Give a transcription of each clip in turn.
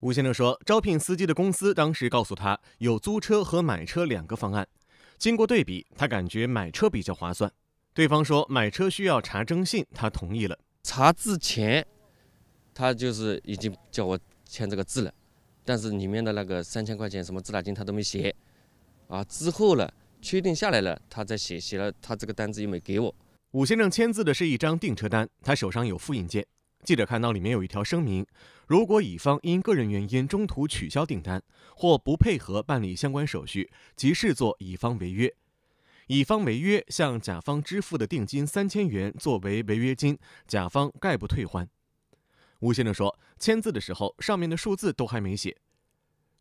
吴先生说，招聘司机的公司当时告诉他有租车和买车两个方案，经过对比，他感觉买车比较划算。对方说买车需要查征信，他同意了。查之前，他就是已经叫我签这个字了，但是里面的那个三千块钱什么滞纳金他都没写啊。之后了，确定下来了，他再写，写了他这个单子又没给我。吴先生签字的是一张订车单，他手上有复印件。记者看到里面有一条声明：如果乙方因个人原因中途取消订单或不配合办理相关手续，即视作乙方违约。乙方违约向甲方支付的定金三千元作为违约金，甲方概不退还。吴先生说，签字的时候上面的数字都还没写。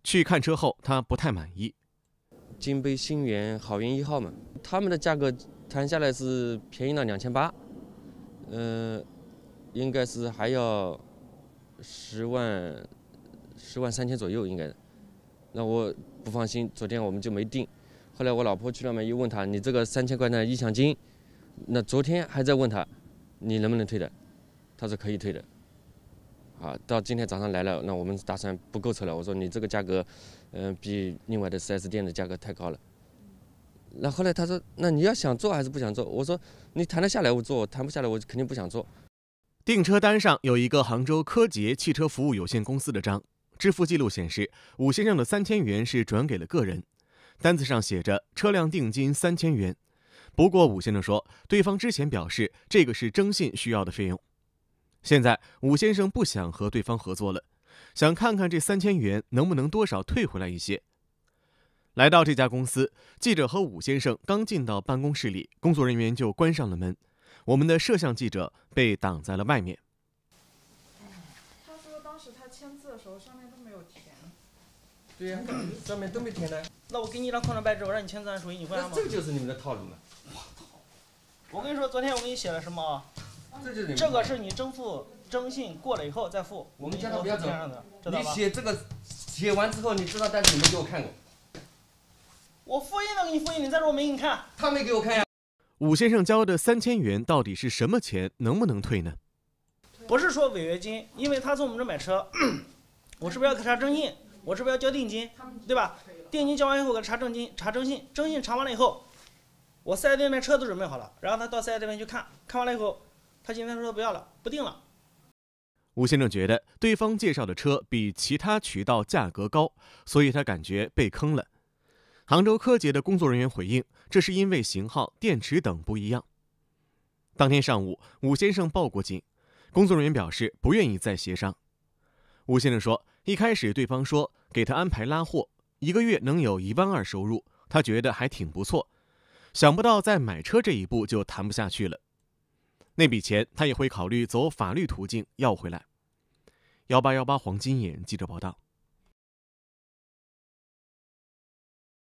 去看车后，他不太满意。金杯新源好运一号嘛，他们的价格谈下来是便宜了两千八。呃，应该是还要十万、十万三千左右，应该。那我不放心，昨天我们就没定。后来我老婆去了边又问他：“你这个三千块的意向金，那昨天还在问他，你能不能退的？”他说：“可以退的。”好，到今天早上来了，那我们打算不购车了。我说：“你这个价格，嗯，比另外的 4S 店的价格太高了。”那后来他说：“那你要想做还是不想做？”我说：“你谈得下来我做，谈不下来我肯定不想做。”订车单上有一个杭州科杰汽车服务有限公司的章，支付记录显示武先生的三千元是转给了个人，单子上写着车辆定金三千元。不过武先生说，对方之前表示这个是征信需要的费用，现在武先生不想和对方合作了，想看看这三千元能不能多少退回来一些。来到这家公司，记者和武先生刚进到办公室里，工作人员就关上了门。我们的摄像记者被挡在了外面。他说当时他签字的时候上面都没有对呀，上面都没填呢。那我给你一张矿空白纸，我让你签字，属于你会人吗？这个就是你们的套路了。我跟你说，昨天我给你写了什么啊？这就是这个是你征付征信过了以后再付。我们叫他不要走。你写这个写完之后，你知道但是你没给我看过？我复印了给你复印，你再说我没给你看。他没给我看呀。武先生交的三千元到底是什么钱？能不能退呢？不是说违约金，因为他从我们这买车，我是不是要给他查征信？我是不是要交定金？对吧？定金交完以后，给他查证金、查征信，征信查完了以后，我塞 S 那买车都准备好了，然后他到四 S 店去看看完了以后，他今天说他不要了，不定了。吴先生觉得对方介绍的车比其他渠道价格高，所以他感觉被坑了。杭州柯捷的工作人员回应：“这是因为型号、电池等不一样。”当天上午，武先生报过警，工作人员表示不愿意再协商。武先生说：“一开始对方说给他安排拉货，一个月能有一万二收入，他觉得还挺不错。想不到在买车这一步就谈不下去了。那笔钱他也会考虑走法律途径要回来。”幺八幺八黄金眼记者报道。